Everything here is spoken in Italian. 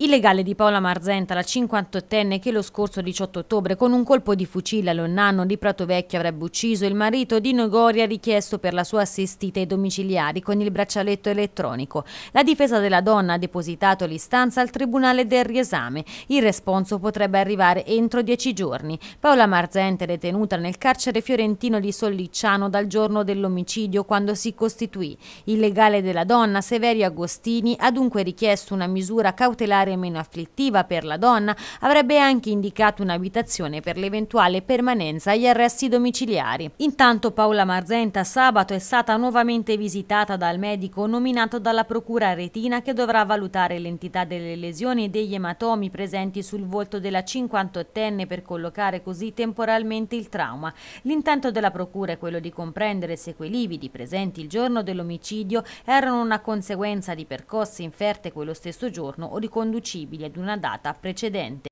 Il legale di Paola Marzenta, la 58enne che lo scorso 18 ottobre con un colpo di fucile all'Onnano di Prato Vecchio avrebbe ucciso il marito di Nogoria richiesto per la sua assistita ai domiciliari con il braccialetto elettronico. La difesa della donna ha depositato l'istanza al Tribunale del Riesame. Il responso potrebbe arrivare entro dieci giorni. Paola Marzenta è detenuta nel carcere fiorentino di Sollicciano dal giorno dell'omicidio quando si costituì. Il legale della donna, Severio Agostini, ha dunque richiesto una misura cautelare familiare meno afflittiva per la donna avrebbe anche indicato un'abitazione per l'eventuale permanenza agli arresti domiciliari. Intanto Paola Marzenta sabato è stata nuovamente visitata dal medico nominato dalla procura retina che dovrà valutare l'entità delle lesioni e degli ematomi presenti sul volto della 58enne per collocare così temporalmente il trauma. L'intento della procura è quello di comprendere se quei lividi presenti il giorno dell'omicidio erano una conseguenza di percosse inferte quello stesso giorno o di riconducibili ad una data precedente.